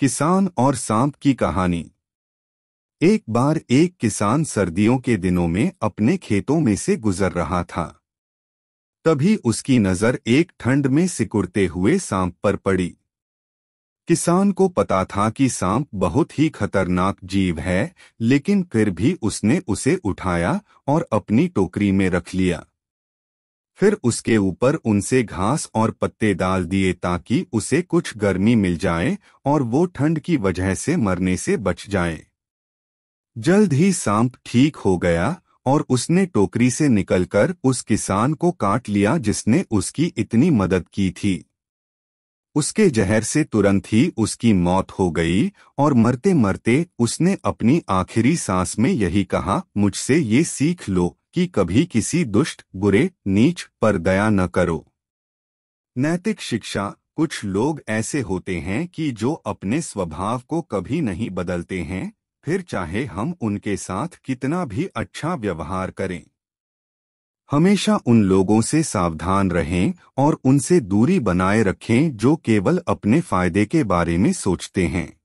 किसान और सांप की कहानी एक बार एक किसान सर्दियों के दिनों में अपने खेतों में से गुजर रहा था तभी उसकी नजर एक ठंड में सिकुड़ते हुए सांप पर पड़ी किसान को पता था कि सांप बहुत ही खतरनाक जीव है लेकिन फिर भी उसने उसे उठाया और अपनी टोकरी में रख लिया फिर उसके ऊपर उनसे घास और पत्ते डाल दिए ताकि उसे कुछ गर्मी मिल जाए और वो ठंड की वजह से मरने से बच जाए जल्द ही सांप ठीक हो गया और उसने टोकरी से निकलकर उस किसान को काट लिया जिसने उसकी इतनी मदद की थी उसके जहर से तुरंत ही उसकी मौत हो गई और मरते मरते उसने अपनी आखिरी सांस में यही कहा मुझसे ये सीख लो कि कभी किसी दुष्ट बुरे नीच पर दया न करो नैतिक शिक्षा कुछ लोग ऐसे होते हैं कि जो अपने स्वभाव को कभी नहीं बदलते हैं फिर चाहे हम उनके साथ कितना भी अच्छा व्यवहार करें हमेशा उन लोगों से सावधान रहें और उनसे दूरी बनाए रखें जो केवल अपने फायदे के बारे में सोचते हैं